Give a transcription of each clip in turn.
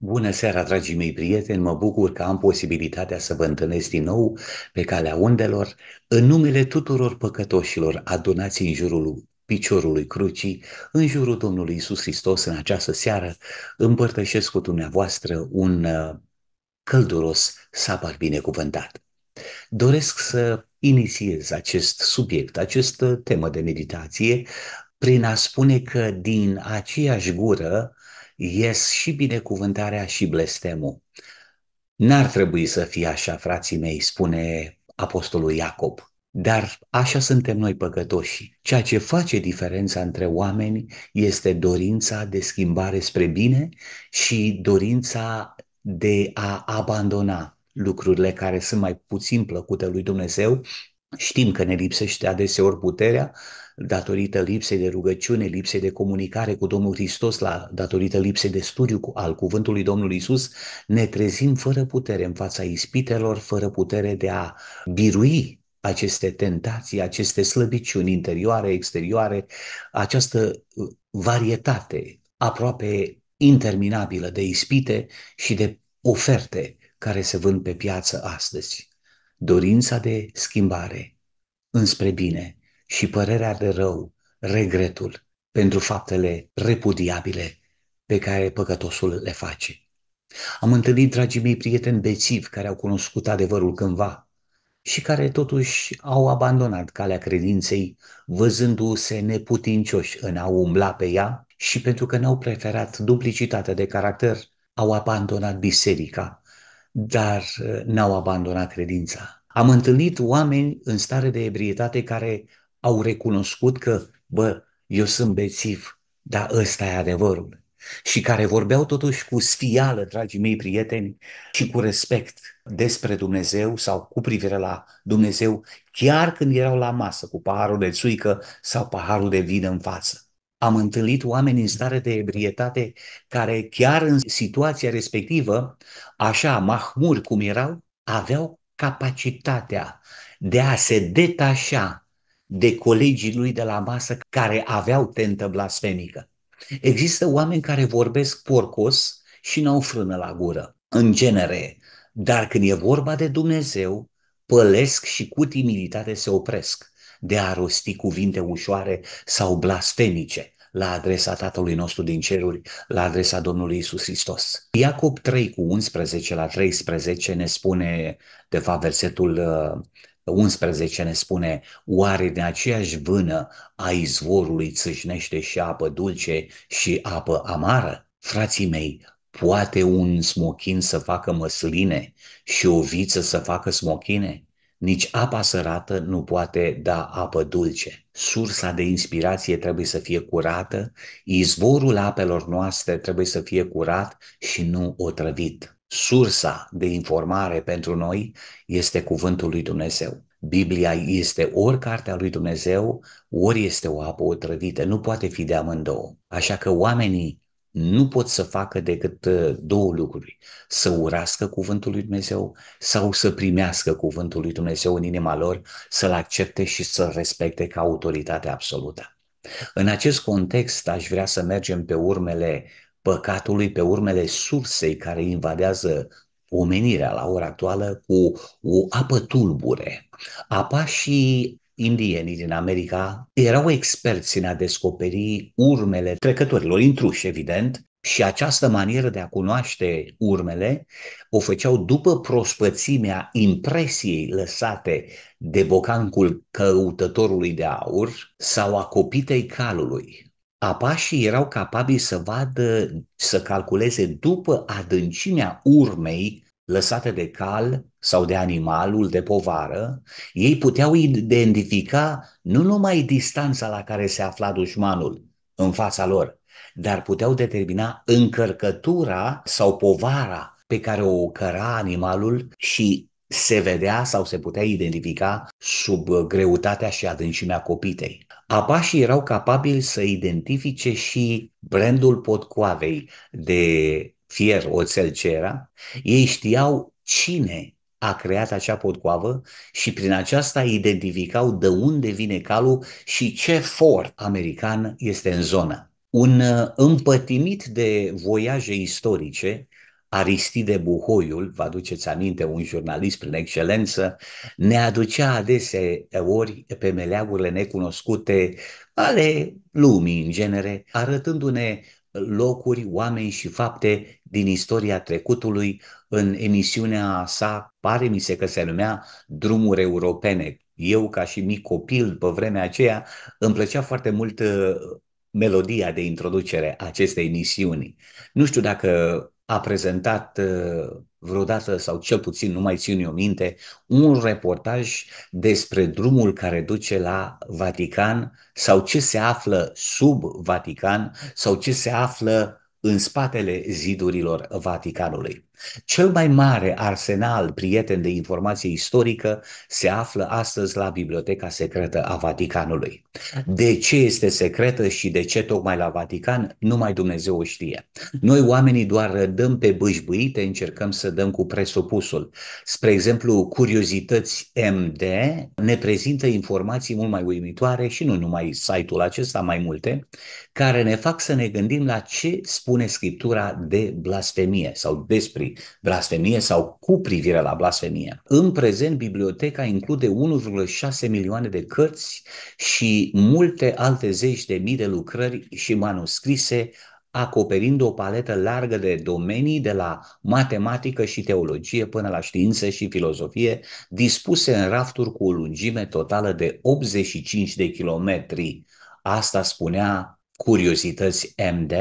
Bună seara, dragii mei prieteni! Mă bucur că am posibilitatea să vă întâlnesc din nou pe calea undelor în numele tuturor păcătoșilor adunați în jurul piciorului crucii, în jurul Domnului Isus Hristos în această seară, împărtășesc cu dumneavoastră un uh, călduros sabar binecuvântat. Doresc să inițiez acest subiect, această temă de meditație, prin a spune că din aceeași gură ies și binecuvântarea și blestemul. N-ar trebui să fie așa, frații mei, spune apostolul Iacob. Dar așa suntem noi păcătoși. Ceea ce face diferența între oameni este dorința de schimbare spre bine și dorința de a abandona lucrurile care sunt mai puțin plăcute lui Dumnezeu Știm că ne lipsește adeseori puterea datorită lipsei de rugăciune, lipsei de comunicare cu Domnul Hristos, la, datorită lipsei de studiu cu al cuvântului Domnului Isus, ne trezim fără putere în fața ispitelor, fără putere de a birui aceste tentații, aceste slăbiciuni interioare, exterioare, această uh, varietate aproape interminabilă de ispite și de oferte care se vând pe piață astăzi dorința de schimbare înspre bine și părerea de rău, regretul pentru faptele repudiabile pe care păcătosul le face. Am întâlnit, dragii mei prieteni, bețivi care au cunoscut adevărul cândva și care totuși au abandonat calea credinței, văzându-se neputincioși în a umbla pe ea și pentru că n-au preferat duplicitatea de caracter, au abandonat biserica dar uh, n-au abandonat credința. Am întâlnit oameni în stare de ebrietate care au recunoscut că, bă, eu sunt bețiv, dar ăsta e adevărul. Și care vorbeau totuși cu sfială, dragii mei prieteni, și cu respect despre Dumnezeu sau cu privire la Dumnezeu, chiar când erau la masă cu paharul de țuică sau paharul de vin în față. Am întâlnit oameni în stare de ebrietate care chiar în situația respectivă, așa mahmuri cum erau, aveau capacitatea de a se detașa de colegii lui de la masă care aveau tentă blasfemică. Există oameni care vorbesc porcos și n-au frână la gură, în genere, dar când e vorba de Dumnezeu, pălesc și cu timiditate se opresc de a rosti cuvinte ușoare sau blasfemice la adresa Tatălui nostru din ceruri, la adresa Domnului Isus Hristos. Iacob 3 cu 11 la 13 ne spune, de fapt versetul 11 uh, ne spune, oare de aceeași vână a izvorului țâșnește și apă dulce și apă amară? Frații mei, poate un smochin să facă măsline și o viță să facă smochine? Nici apa sărată nu poate da apă dulce. Sursa de inspirație trebuie să fie curată, izvorul apelor noastre trebuie să fie curat și nu otrăvit. Sursa de informare pentru noi este cuvântul lui Dumnezeu. Biblia este ori cartea lui Dumnezeu, ori este o apă otrăvită, nu poate fi de amândouă. Așa că oamenii nu pot să facă decât ă, două lucruri. Să urască cuvântul lui Dumnezeu sau să primească cuvântul lui Dumnezeu în inima lor, să-l accepte și să-l respecte ca autoritate absolută. În acest context aș vrea să mergem pe urmele păcatului, pe urmele sursei care invadează omenirea la ora actuală cu o apă tulbure. Apa și indienii din America erau experți în a descoperi urmele trecătorilor, intruși, evident, și această manieră de a cunoaște urmele o făceau după prospățimea impresiei lăsate de bocancul căutătorului de aur sau a copitei calului. Apașii erau capabili să vadă, să calculeze după adâncimea urmei lăsate de cal sau de animalul de povară, ei puteau identifica nu numai distanța la care se afla dușmanul în fața lor, dar puteau determina încărcătura sau povara pe care o căra animalul și se vedea sau se putea identifica sub greutatea și adâncimea copitei. Apașii erau capabili să identifice și brandul potcoavei de fier, oțel ce era, ei știau cine a creat acea potcoavă și prin aceasta identificau de unde vine calul și ce for american este în zonă. Un uh, împătimit de voiaje istorice, Aristide Buhoiul, vă aduceți aminte, un jurnalist prin excelență, ne aducea adeseori pe meleagurile necunoscute ale lumii în genere, arătându-ne locuri, oameni și fapte din istoria trecutului în emisiunea sa, pare mi se că se numea Drumuri Europene. Eu, ca și mic copil, pe vremea aceea, îmi plăcea foarte mult uh, melodia de introducere a acestei emisiuni. Nu știu dacă a prezentat uh, vreodată, sau cel puțin nu mai țin eu minte, un reportaj despre drumul care duce la Vatican sau ce se află sub Vatican sau ce se află în spatele zidurilor Vaticanului. Cel mai mare arsenal prieten de informație istorică se află astăzi la Biblioteca Secretă a Vaticanului. De ce este secretă și de ce tocmai la Vatican, numai Dumnezeu o știe. Noi oamenii doar rădăm pe bâșbâite, încercăm să dăm cu presupusul. Spre exemplu, Curiozități MD ne prezintă informații mult mai uimitoare și nu numai site-ul acesta, mai multe, care ne fac să ne gândim la ce spune Scriptura de blasfemie sau despre lui blasfemie sau cu privire la blasfemie. În prezent, biblioteca include 1,6 milioane de cărți și multe alte zeci de mii de lucrări și manuscrise acoperind o paletă largă de domenii de la matematică și teologie până la știință și filozofie, dispuse în rafturi cu o lungime totală de 85 de kilometri. Asta spunea Curiozități MD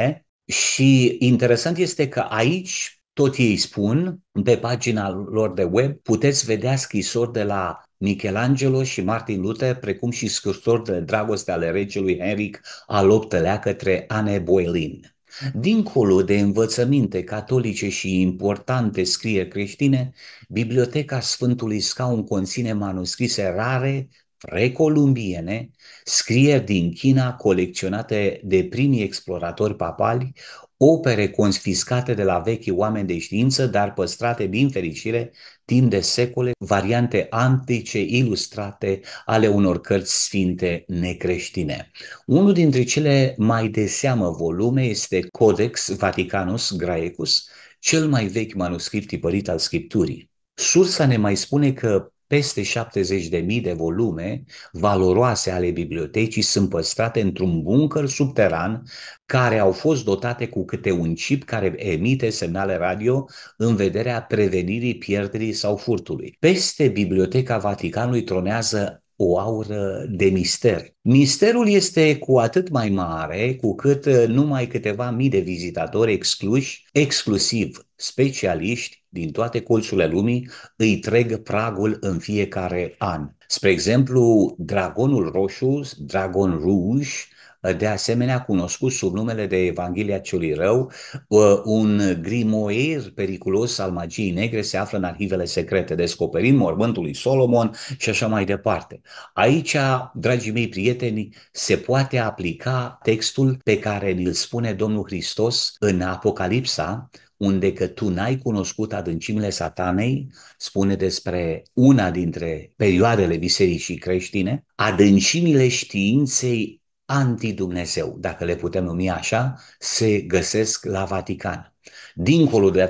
și interesant este că aici tot ei spun, pe pagina lor de web, puteți vedea scrisori de la Michelangelo și Martin Luther, precum și scrisori de dragoste ale regelui Henric al VIII-lea către Anne Boleyn. Dincolo de învățăminte catolice și importante scrieri creștine, Biblioteca Sfântului Scaun conține manuscrise rare, precolumbiene, scrieri din China colecționate de primii exploratori papali, opere confiscate de la vechi oameni de știință, dar păstrate din fericire timp de secole, variante antice ilustrate ale unor cărți sfinte necreștine. Unul dintre cele mai de seamă volume este Codex Vaticanus Graecus, cel mai vechi manuscrit tipărit al scripturii. Sursa ne mai spune că peste 70.000 de volume valoroase ale bibliotecii sunt păstrate într-un buncăr subteran care au fost dotate cu câte un chip care emite semnale radio în vederea prevenirii pierderii sau furtului. Peste Biblioteca Vaticanului tronează o aură de mister. Misterul este cu atât mai mare cu cât uh, numai câteva mii de vizitatori excluși, exclusiv specialiști, din toate colțurile lumii îi trec pragul în fiecare an. Spre exemplu, dragonul roșu, dragon rouge, de asemenea cunoscut sub numele de Evanghelia celui rău, ă, un grimoier periculos al magiei negre se află în arhivele secrete, descoperind mormântul lui Solomon și așa mai departe. Aici, dragii mei prieteni, se poate aplica textul pe care ni-l spune Domnul Hristos în Apocalipsa, unde că tu n-ai cunoscut adâncimile satanei, spune despre una dintre perioadele bisericii creștine, adâncimile științei anti-Dumnezeu, dacă le putem numi așa, se găsesc la Vatican. Dincolo de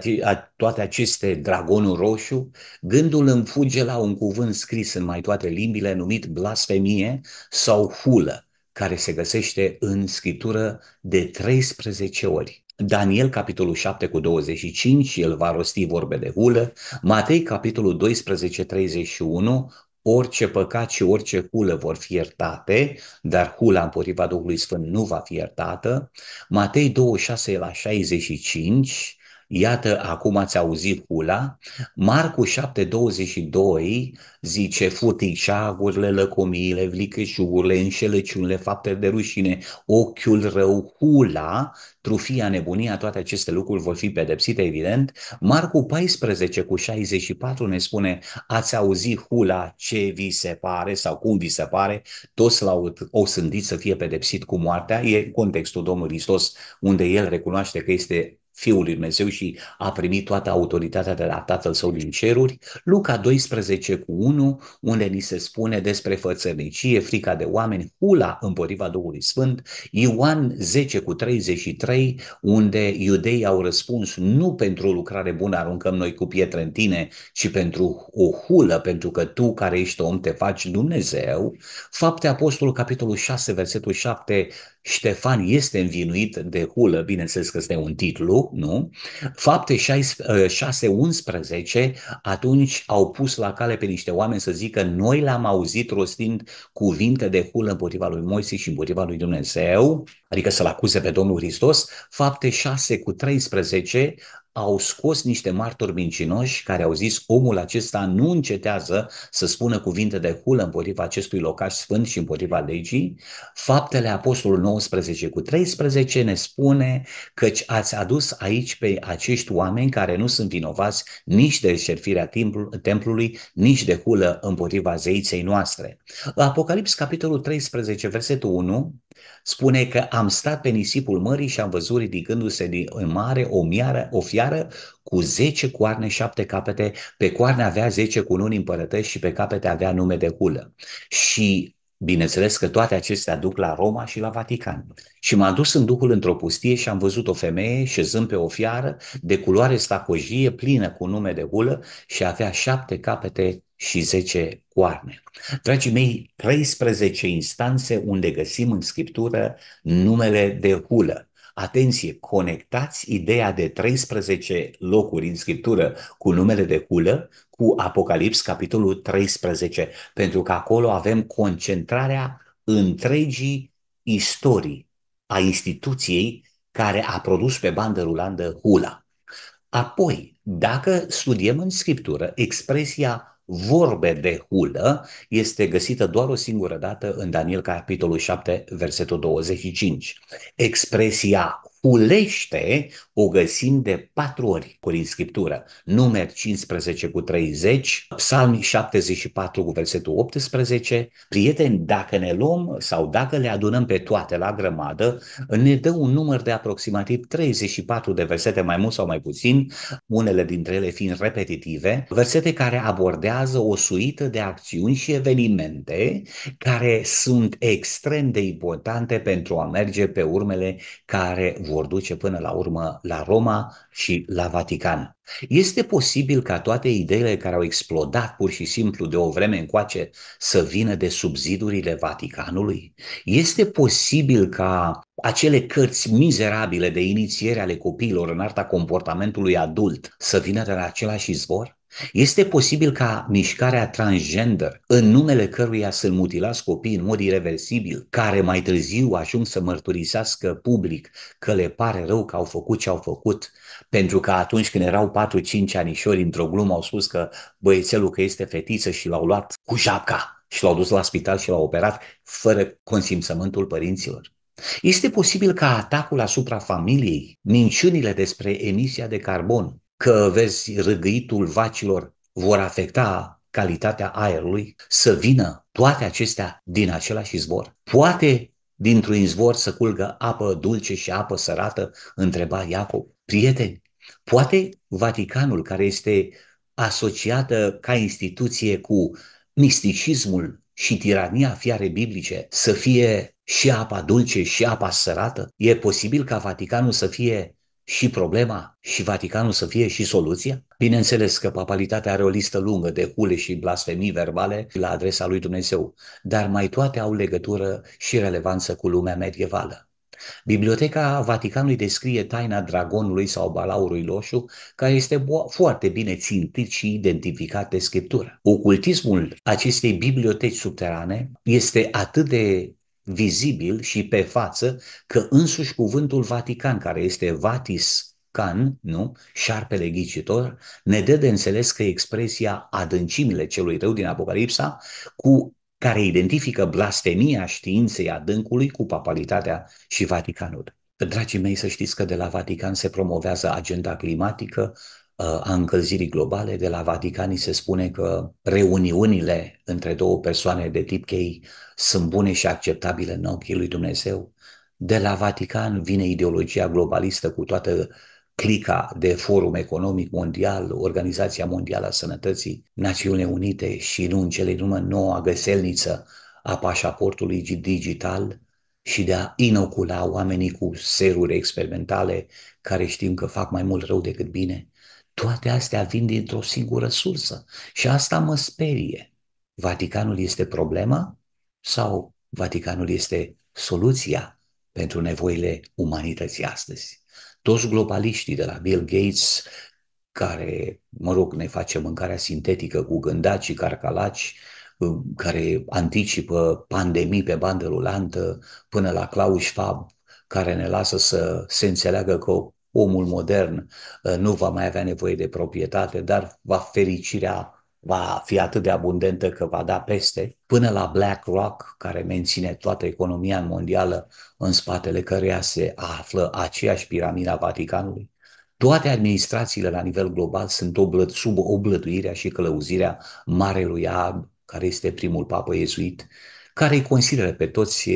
toate aceste dragonul roșu, gândul îmi fuge la un cuvânt scris în mai toate limbile numit blasfemie sau hulă, care se găsește în scriptură de 13 ori. Daniel, capitolul 7 cu 25, el va rosti vorbe de hulă, Matei, capitolul 12, 31, orice păcat și orice hulă vor fi iertate, dar hula împotriva Duhului Sfânt nu va fi iertată. Matei 26 la 65, Iată, acum ați auzit hula. Marcu 7,22 zice furtișagurile, lăcomiile, vlicășugurile, înșelăciunile, fapte de rușine, ochiul rău, hula, trufia, nebunia, toate aceste lucruri vor fi pedepsite, evident. Marcu 14 cu 64 ne spune, ați auzit hula ce vi se pare sau cum vi se pare, toți l-au osândit să fie pedepsit cu moartea. E contextul Domnului Hristos, unde el recunoaște că este Fiul lui Dumnezeu și a primit toată autoritatea de la Tatăl Său din ceruri, Luca 12 cu 1, unde ni se spune despre fățărnicie, frica de oameni, hula împotriva Duhului Sfânt, Ioan 10 cu 33, unde iudeii au răspuns, nu pentru lucrare bună aruncăm noi cu pietre în tine, ci pentru o hulă, pentru că tu care ești om te faci Dumnezeu, Fapte Apostolul capitolul 6, versetul 7, Ștefan este învinuit de hulă, bineînțeles că este un titlu, nu? Fapte 6 ă, atunci au pus la cale pe niște oameni să zică noi l-am auzit rostind cuvinte de hulă împotriva lui Moise și împotriva lui Dumnezeu, adică să-l acuze pe Domnul Hristos. Fapte 6 cu 13 au scos niște martori mincinoși care au zis omul acesta nu încetează să spună cuvinte de hulă împotriva acestui locaș sfânt și împotriva legii. Faptele Apostolului 19 cu 13 ne spune că ați adus aici pe acești oameni care nu sunt vinovați nici de șerfirea templului, nici de hulă împotriva zeiței noastre. Apocalips capitolul 13 versetul 1 Spune că am stat pe nisipul mării și am văzut ridicându-se în mare o, miară, o fiară cu zece coarne, șapte capete, pe coarne avea zece cununi împărătești și pe capete avea nume de culă. Și Bineînțeles că toate acestea duc la Roma și la Vatican. Și m-a dus în Duhul într-o pustie și am văzut o femeie șezând pe o fiară de culoare stacojie plină cu nume de hulă și avea șapte capete și 10 coarne. Dragii mei, 13 instanțe unde găsim în scriptură numele de hulă. Atenție, conectați ideea de 13 locuri în scriptură cu numele de hulă cu Apocalips, capitolul 13, pentru că acolo avem concentrarea întregii istorii a instituției care a produs pe bandă rulandă hula. Apoi, dacă studiem în scriptură expresia vorbe de hulă este găsită doar o singură dată în Daniel capitolul 7, versetul 25. Expresia Ulește o găsim de patru ori cu scriptură. Numeri 15 cu 30, Psalmi 74 cu versetul 18. Prieteni, dacă ne luăm sau dacă le adunăm pe toate la grămadă, ne dă un număr de aproximativ 34 de versete, mai mult sau mai puțin, unele dintre ele fiind repetitive, versete care abordează o suită de acțiuni și evenimente care sunt extrem de importante pentru a merge pe urmele care vor duce până la urmă la Roma și la Vatican. Este posibil ca toate ideile care au explodat pur și simplu de o vreme încoace să vină de subzidurile Vaticanului? Este posibil ca acele cărți mizerabile de inițiere ale copiilor în arta comportamentului adult să vină de la același izvor? Este posibil ca mișcarea transgender, în numele căruia sunt mutilați copii în mod irreversibil, care mai târziu ajung să mărturisească public că le pare rău că au făcut ce au făcut, pentru că atunci când erau 4-5 anișori într-o glumă au spus că băiețelul că este fetiță și l-au luat cu japca și l-au dus la spital și l-au operat fără consimțământul părinților. Este posibil ca atacul asupra familiei, minciunile despre emisia de carbon, că vezi râgâitul vacilor vor afecta calitatea aerului, să vină toate acestea din același izvor? Poate dintr-un izvor să culgă apă dulce și apă sărată? Întreba Iacob. Prieteni, poate Vaticanul, care este asociată ca instituție cu misticismul și tirania fiare biblice, să fie și apa dulce și apa sărată? E posibil ca Vaticanul să fie și problema și Vaticanul să fie și soluția? Bineînțeles că papalitatea are o listă lungă de hule și blasfemii verbale la adresa lui Dumnezeu, dar mai toate au legătură și relevanță cu lumea medievală. Biblioteca Vaticanului descrie taina dragonului sau balaurului loșu, care este foarte bine țintit și identificat de scriptură. Ocultismul acestei biblioteci subterane este atât de vizibil și pe față că însuși cuvântul Vatican, care este Vatis, Can, nu? șarpele ghicitor, ne dă de înțeles că expresia adâncimile celui rău din Apocalipsa, cu care identifică blasfemia științei adâncului cu papalitatea și Vaticanul. Dragii mei, să știți că de la Vatican se promovează agenda climatică, Uh, a încălzirii globale. De la Vaticani se spune că reuniunile între două persoane de tip chei sunt bune și acceptabile în ochii lui Dumnezeu. De la Vatican vine ideologia globalistă cu toată clica de Forum Economic Mondial, Organizația Mondială a Sănătății, Națiunile Unite și nu în cele din urmă noua găselniță a pașaportului digital și de a inocula oamenii cu seruri experimentale care știm că fac mai mult rău decât bine. Toate astea vin dintr-o singură sursă și asta mă sperie. Vaticanul este problema sau Vaticanul este soluția pentru nevoile umanității astăzi? Toți globaliștii de la Bill Gates, care, mă rog, ne face mâncarea sintetică cu gândaci și carcalaci, um, care anticipă pandemii pe bandă rulantă, până la Klaus Schwab, care ne lasă să se înțeleagă că o omul modern uh, nu va mai avea nevoie de proprietate, dar va fericirea va fi atât de abundentă că va da peste, până la BlackRock, care menține toată economia mondială în spatele căreia se află aceeași piramida Vaticanului. Toate administrațiile la nivel global sunt oblăt, sub oblătuirea și călăuzirea Marelui Ab, care este primul papă iezuit, care îi consideră pe toți,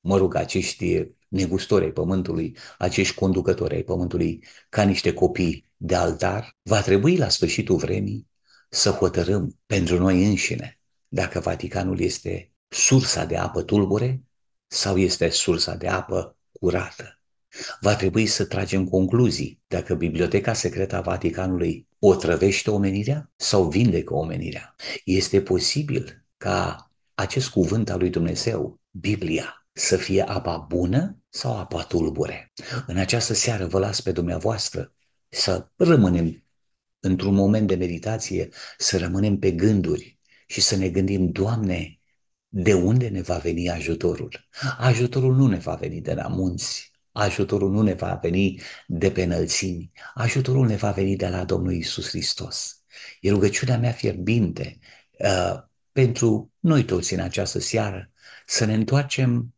mă rog, acești negustori ai pământului, acești conducători ai pământului, ca niște copii de altar, va trebui la sfârșitul vremii să hotărâm pentru noi înșine dacă Vaticanul este sursa de apă tulbure sau este sursa de apă curată. Va trebui să tragem concluzii dacă Biblioteca Secretă a Vaticanului otrăvește omenirea sau vindecă omenirea. Este posibil ca acest cuvânt al lui Dumnezeu, Biblia, să fie apa bună sau apa tulbure. În această seară vă las pe dumneavoastră să rămânem într-un moment de meditație, să rămânem pe gânduri și să ne gândim, Doamne, de unde ne va veni ajutorul? Ajutorul nu ne va veni de la munți, ajutorul nu ne va veni de pe înălțimi, ajutorul ne va veni de la Domnul Isus Hristos. E rugăciunea mea fierbinte uh, pentru noi toți în această seară să ne întoarcem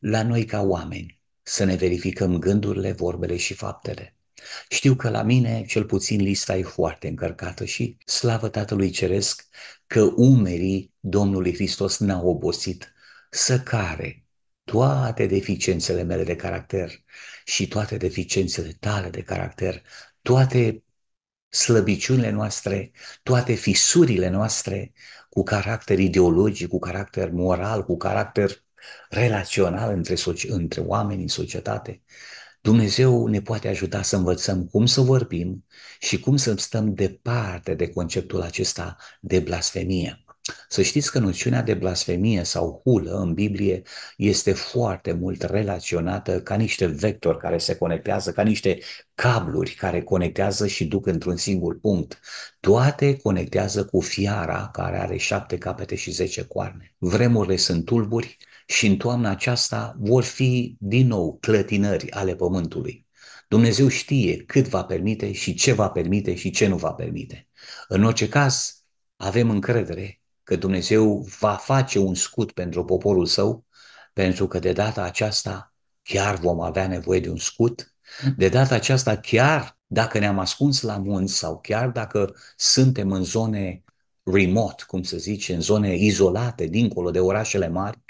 la noi ca oameni, să ne verificăm gândurile, vorbele și faptele. Știu că la mine, cel puțin, lista e foarte încărcată și slavă Tatălui Ceresc că umerii Domnului Hristos n-au obosit să care toate deficiențele mele de caracter și toate deficiențele tale de caracter, toate slăbiciunile noastre, toate fisurile noastre cu caracter ideologic, cu caracter moral, cu caracter relațional între, soci- între oameni în societate, Dumnezeu ne poate ajuta să învățăm cum să vorbim și cum să stăm departe de conceptul acesta de blasfemie. Să știți că noțiunea de blasfemie sau hulă în Biblie este foarte mult relaționată ca niște vectori care se conectează, ca niște cabluri care conectează și duc într-un singur punct. Toate conectează cu fiara care are șapte capete și zece coarne. Vremurile sunt tulburi, și în toamna aceasta vor fi din nou clătinări ale pământului. Dumnezeu știe cât va permite și ce va permite și ce nu va permite. În orice caz, avem încredere că Dumnezeu va face un scut pentru poporul său, pentru că de data aceasta chiar vom avea nevoie de un scut. De data aceasta, chiar dacă ne-am ascuns la munți sau chiar dacă suntem în zone remote, cum se zice, în zone izolate, dincolo de orașele mari,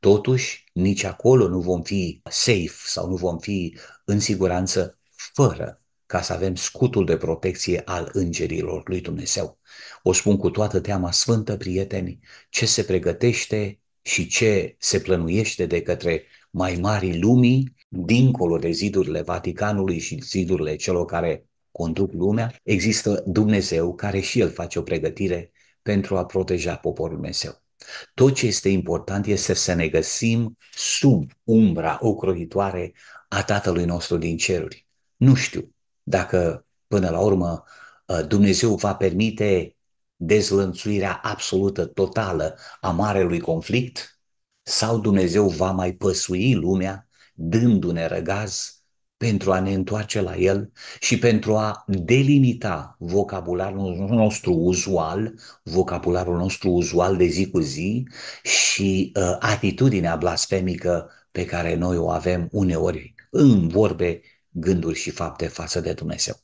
Totuși, nici acolo nu vom fi safe sau nu vom fi în siguranță fără ca să avem scutul de protecție al îngerilor lui Dumnezeu. O spun cu toată teama sfântă, prieteni, ce se pregătește și ce se plănuiește de către mai mari lumii, dincolo de zidurile Vaticanului și zidurile celor care conduc lumea, există Dumnezeu care și El face o pregătire pentru a proteja poporul Dumnezeu. Tot ce este important este să ne găsim sub umbra ocrohitoare a Tatălui nostru din ceruri. Nu știu dacă până la urmă ă, Dumnezeu va permite dezlănțuirea absolută, totală a marelui conflict sau Dumnezeu va mai păsui lumea dându-ne răgaz pentru a ne întoarce la el și pentru a delimita vocabularul nostru uzual, vocabularul nostru uzual de zi cu zi și uh, atitudinea blasfemică pe care noi o avem uneori în vorbe, gânduri și fapte față de Dumnezeu.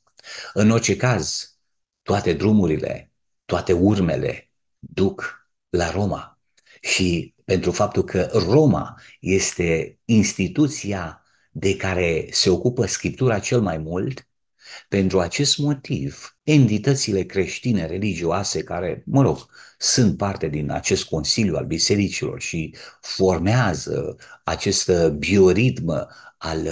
În orice caz, toate drumurile, toate urmele duc la Roma și pentru faptul că Roma este instituția de care se ocupă Scriptura cel mai mult, pentru acest motiv, entitățile creștine religioase care, mă rog, sunt parte din acest Consiliu al Bisericilor și formează acest bioritm al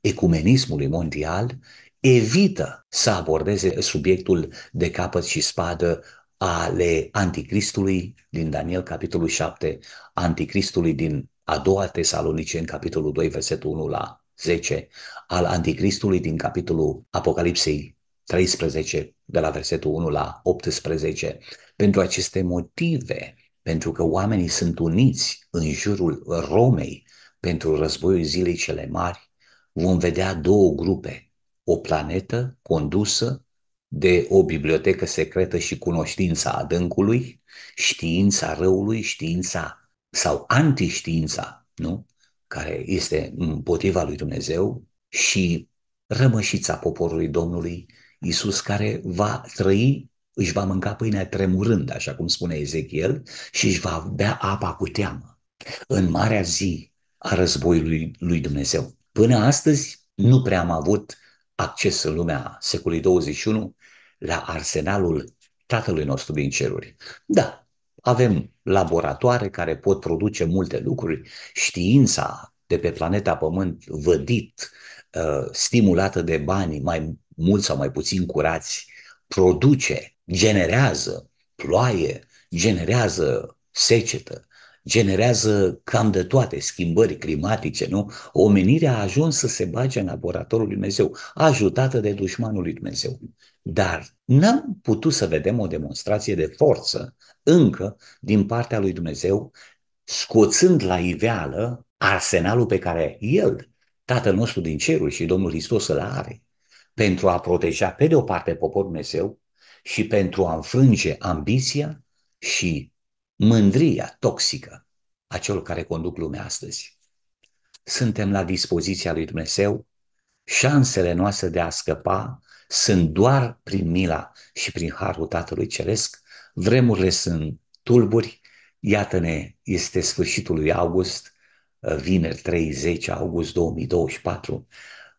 ecumenismului mondial, evită să abordeze subiectul de capăt și spadă ale anticristului din Daniel capitolul 7, anticristului din a doua tesalonice în capitolul 2, versetul 1 la 10 al anticristului din capitolul Apocalipsei 13, de la versetul 1 la 18. Pentru aceste motive, pentru că oamenii sunt uniți în jurul Romei pentru războiul zilei cele mari, vom vedea două grupe, o planetă condusă de o bibliotecă secretă și cunoștința adâncului, știința răului, știința sau antiștiința, nu? care este împotriva lui Dumnezeu și rămășița poporului Domnului Isus care va trăi, își va mânca pâinea tremurând, așa cum spune Ezechiel, și își va bea apa cu teamă în marea zi a războiului lui Dumnezeu. Până astăzi nu prea am avut acces în lumea secolului 21 la arsenalul Tatălui nostru din ceruri. Da, avem laboratoare care pot produce multe lucruri. Știința de pe planeta Pământ, vădit, uh, stimulată de bani mai mult sau mai puțin curați, produce, generează ploaie, generează secetă, generează cam de toate schimbări climatice, nu? Omenirea a ajuns să se bage în laboratorul lui Dumnezeu, ajutată de dușmanul lui Dumnezeu. Dar n-am putut să vedem o demonstrație de forță încă din partea lui Dumnezeu, scoțând la iveală arsenalul pe care El, Tatăl nostru din ceruri și Domnul Hristos îl are, pentru a proteja pe de o parte poporul Dumnezeu și pentru a înfrânge ambiția și mândria toxică a celor care conduc lumea astăzi. Suntem la dispoziția lui Dumnezeu, șansele noastre de a scăpa sunt doar prin mila și prin harul Tatălui Ceresc. Vremurile sunt tulburi. Iată-ne, este sfârșitul lui august, uh, vineri 30 august 2024.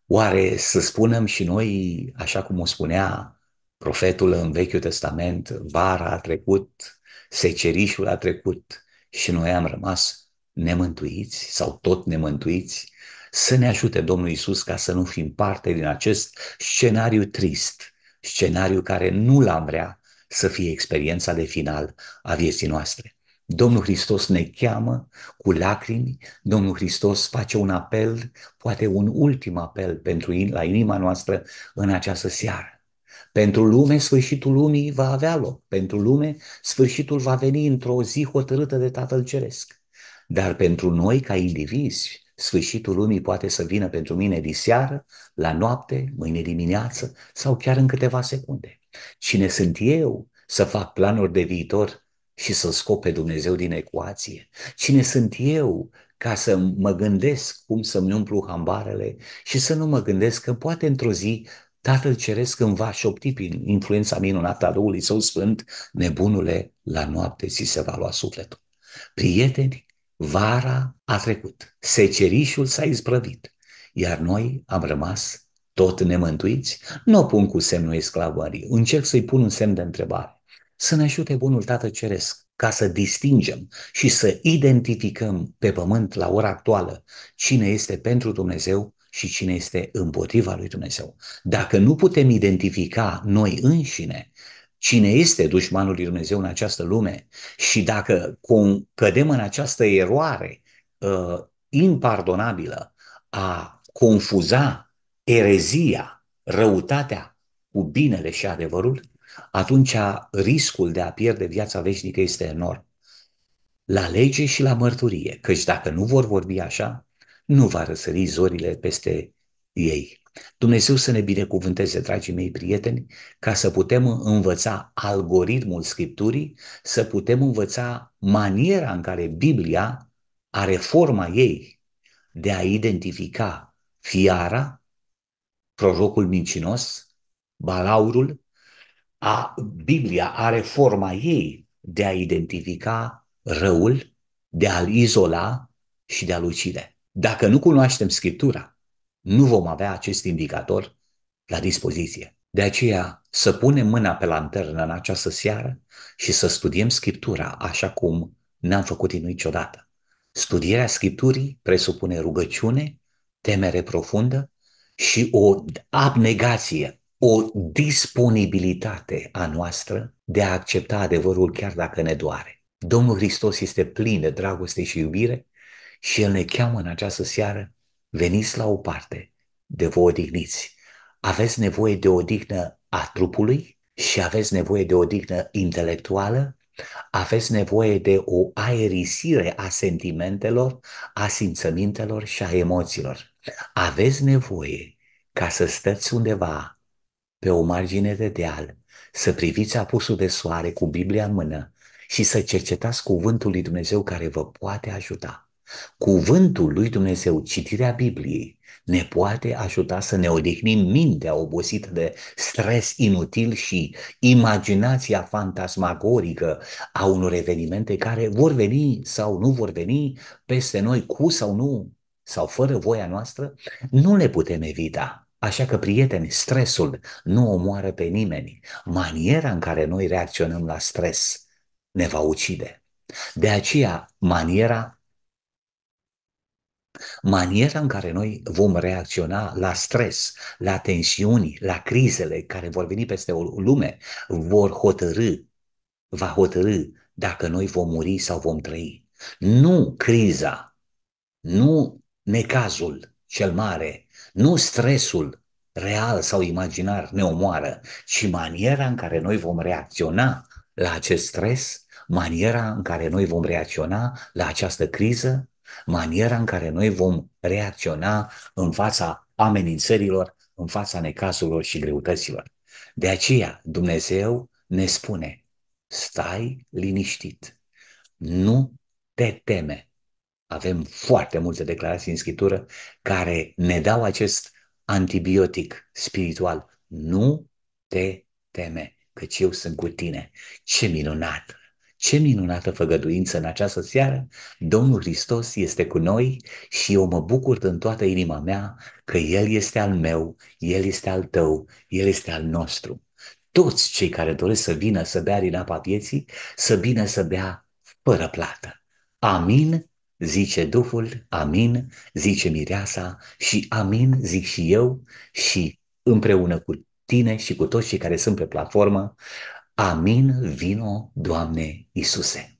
Oare să spunem și noi, așa cum o spunea profetul în Vechiul Testament, vara a trecut, secerișul a trecut și noi am rămas nemântuiți sau tot nemântuiți? Să ne ajute Domnul Isus ca să nu fim parte din acest scenariu trist, scenariu care nu l-am vrea să fie experiența de final a vieții noastre. Domnul Hristos ne cheamă cu lacrimi, Domnul Hristos face un apel, poate un ultim apel pentru in, la inima noastră în această seară. Pentru lume, sfârșitul lumii va avea loc. Pentru lume, sfârșitul va veni într-o zi hotărâtă de Tatăl Ceresc. Dar pentru noi, ca indivizi, sfârșitul lumii poate să vină pentru mine de seară, la noapte, mâine dimineață sau chiar în câteva secunde. Cine sunt eu să fac planuri de viitor și să scop pe Dumnezeu din ecuație? Cine sunt eu ca să mă gândesc cum să-mi umplu hambarele și să nu mă gândesc că poate într-o zi Tatăl Ceresc îmi va șopti prin influența minunată a Duhului Său Sfânt, nebunule, la noapte ți se va lua sufletul. Prieteni, Vara a trecut, secerișul s-a izbrăvit, iar noi am rămas tot nemântuiți? Nu o pun cu semnul esclavării, încerc să-i pun un semn de întrebare. Să ne ajute Bunul Tată Ceresc ca să distingem și să identificăm pe pământ la ora actuală cine este pentru Dumnezeu și cine este împotriva lui Dumnezeu. Dacă nu putem identifica noi înșine, cine este dușmanul lui Dumnezeu în această lume și dacă cădem în această eroare uh, impardonabilă a confuza erezia, răutatea cu binele și adevărul, atunci riscul de a pierde viața veșnică este enorm. La lege și la mărturie, căci dacă nu vor vorbi așa, nu va răsări zorile peste ei. Dumnezeu să ne binecuvânteze, dragii mei prieteni, ca să putem învăța algoritmul Scripturii, să putem învăța maniera în care Biblia are forma ei de a identifica fiara, prorocul mincinos, balaurul, a, Biblia are forma ei de a identifica răul, de a-l izola și de a-l ucide. Dacă nu cunoaștem Scriptura, nu vom avea acest indicator la dispoziție. De aceea să punem mâna pe lanternă în această seară și să studiem Scriptura așa cum n-am făcut-o niciodată. Studierea Scripturii presupune rugăciune, temere profundă și o abnegație, o disponibilitate a noastră de a accepta adevărul chiar dacă ne doare. Domnul Hristos este plin de dragoste și iubire și El ne cheamă în această seară veniți la o parte, de vă odihniți. Aveți nevoie de odihnă a trupului și aveți nevoie de odihnă intelectuală, aveți nevoie de o aerisire a sentimentelor, a simțămintelor și a emoțiilor. Aveți nevoie ca să stăți undeva pe o margine de deal, să priviți apusul de soare cu Biblia în mână și să cercetați cuvântul lui Dumnezeu care vă poate ajuta. Cuvântul lui Dumnezeu, citirea Bibliei, ne poate ajuta să ne odihnim mintea obosită de stres inutil și imaginația fantasmagorică a unor evenimente care vor veni sau nu vor veni peste noi cu sau nu sau fără voia noastră, nu le putem evita. Așa că, prieteni, stresul nu omoară pe nimeni. Maniera în care noi reacționăm la stres ne va ucide. De aceea, maniera Maniera în care noi vom reacționa la stres, la tensiuni, la crizele care vor veni peste o lume, vor hotărâ, va hotărâ dacă noi vom muri sau vom trăi. Nu criza, nu necazul cel mare, nu stresul real sau imaginar ne omoară, ci maniera în care noi vom reacționa la acest stres, maniera în care noi vom reacționa la această criză, maniera în care noi vom reacționa în fața amenințărilor, în fața necazurilor și greutăților. De aceea Dumnezeu ne spune, stai liniștit, nu te teme. Avem foarte multe declarații în Scriptură care ne dau acest antibiotic spiritual. Nu te teme, căci eu sunt cu tine. Ce minunat! Ce minunată făgăduință în această seară! Domnul Hristos este cu noi și eu mă bucur în toată inima mea că El este al meu, El este al tău, El este al nostru. Toți cei care doresc să vină să bea din apa vieții, să vină să bea fără plată. Amin, zice Duhul, amin, zice Mireasa și amin, zic și eu și împreună cu tine și cu toți cei care sunt pe platformă, Amin, vino, Doamne Isuse!